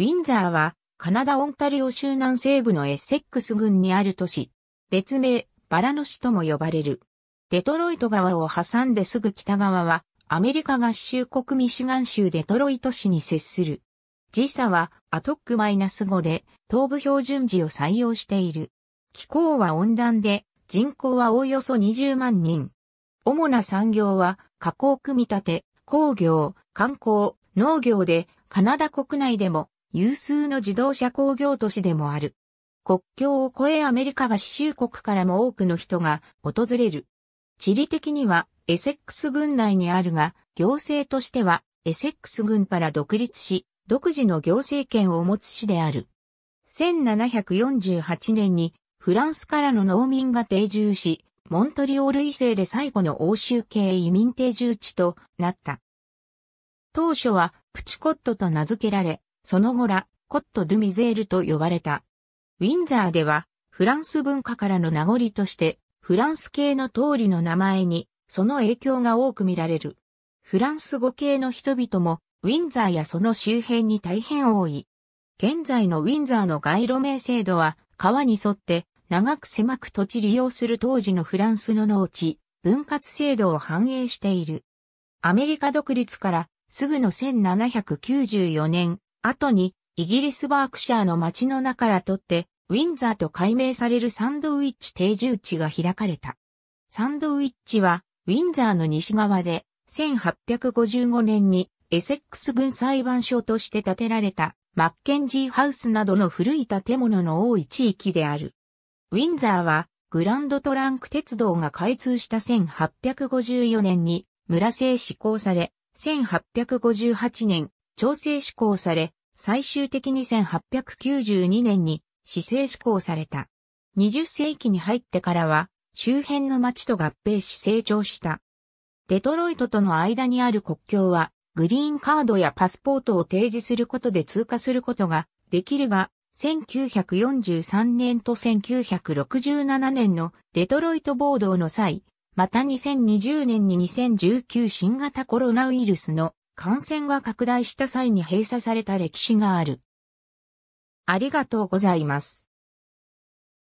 ウィンザーは、カナダ・オンタリオ州南西部のエッセックス郡にある都市。別名、バラの市とも呼ばれる。デトロイト川を挟んですぐ北側は、アメリカ合衆国ミシガン州デトロイト市に接する。時差はアトックマイナス5で東部標準時を採用している。気候は温暖で人口はおおよそ20万人。主な産業は加工組み立て、工業、観光、農業でカナダ国内でも有数の自動車工業都市でもある。国境を越えアメリカ合衆国からも多くの人が訪れる。地理的にはエセックス郡内にあるが、行政としてはエセックス郡から独立し、独自の行政権を持つ市である。1748年にフランスからの農民が定住し、モントリオール以西で最後の欧州系移民定住地となった。当初はプチコットと名付けられ、その後ら、コット・ドゥ・ミゼールと呼ばれた。ウィンザーでは、フランス文化からの名残として、フランス系の通りの名前に、その影響が多く見られる。フランス語系の人々も、ウィンザーやその周辺に大変多い。現在のウィンザーの街路名制度は、川に沿って長く狭く土地利用する当時のフランスの農地、分割制度を反映している。アメリカ独立からすぐの1794年、後に、イギリスバークシャーの街の中からとって、ウィンザーと改名されるサンドウィッチ定住地が開かれた。サンドウィッチは、ウィンザーの西側で、1855年にエセックス軍裁判所として建てられたマッケンジーハウスなどの古い建物の多い地域である。ウィンザーはグランドトランク鉄道が開通した1854年に村制施行され、1858年調整施行され、最終的に1892年に市政施行された。20世紀に入ってからは、周辺の町と合併し成長した。デトロイトとの間にある国境は、グリーンカードやパスポートを提示することで通過することができるが、1943年と1967年のデトロイト暴動の際、また2020年に2019新型コロナウイルスの感染が拡大した際に閉鎖された歴史がある。ありがとうございます。